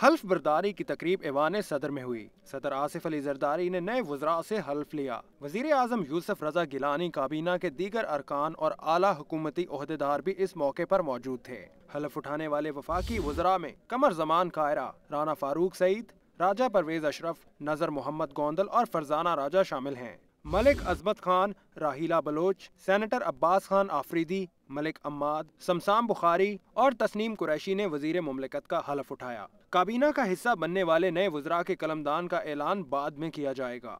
हल्फ बरदारी की तकरीब ऐवान सदर में हुई सदर आसिफ अली जरदारी ने नए वजरा से हल्फ लिया वजीर अजम यूसुफ रजा गिलानी काबीना के दीगर अरकान और आला हुकूमती अहदेदार भी इस मौके पर मौजूद थे हल्फ उठाने वाले वफाकी वजरा में कमर जमान कायरा राना फारूक सईद राजा परवेज अशरफ नजर मोहम्मद गोंदल और फरजाना राजा शामिल हैं मलिक अजमत खान राहिला बलोच सेनेटर अब्बास खान आफरीदी मलिक अम्माद समसाम बुखारी और तस्नीम कुरैशी ने वजीर ममलिकत का हलफ उठाया काबीना का हिस्सा बनने वाले नए वजरा के कलमदान का ऐलान बाद में किया जाएगा